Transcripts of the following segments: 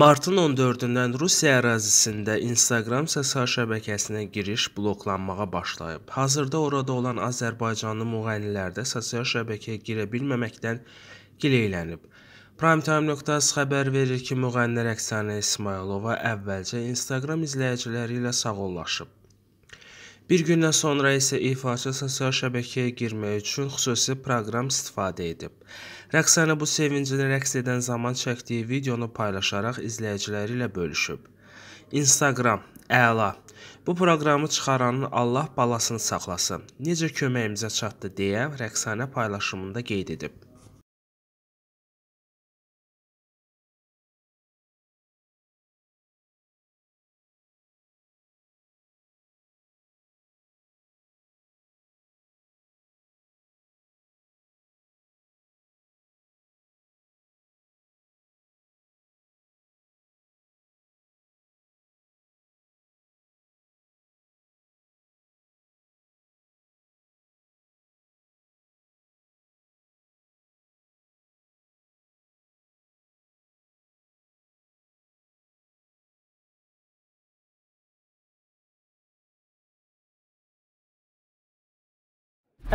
Martın 14-dən Rusiya ərazisində Instagram sosial şəbəkəsinə giriş bloklanmağa başlayıb. Hazırda orada olan Azərbaycanlı müğənnilər də sosial şəbəkəyə girə bilməməkdən gileylənib. Primetime.az xəbər verir ki, müğənni rəqsanə İsmayılova əvvəlcə Instagram izləyiciləri ilə sağollaşıb. Bir gündən sonra isə ifaçı sosial şəbəkəyə girmək üçün xüsusi proqram istifadə edib. Rəqsanə bu sevincini rəqs edən zaman çəkdiyi videonu paylaşaraq izləyiciləri ilə bölüşüb. Instagram, əla. Bu proqramı çıxaranın Allah balasını saxlasın. Necə köməyimizə çatdı deyə Rəqsanə paylaşımında qeyd edib.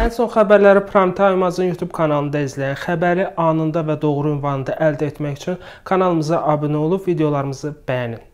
Ən son xəbərləri Prime Time Azın YouTube kanalında izləyən, xəbəri anında və doğru ünvanında əldə etmək üçün kanalımıza abunə olub videolarımızı bəyənin.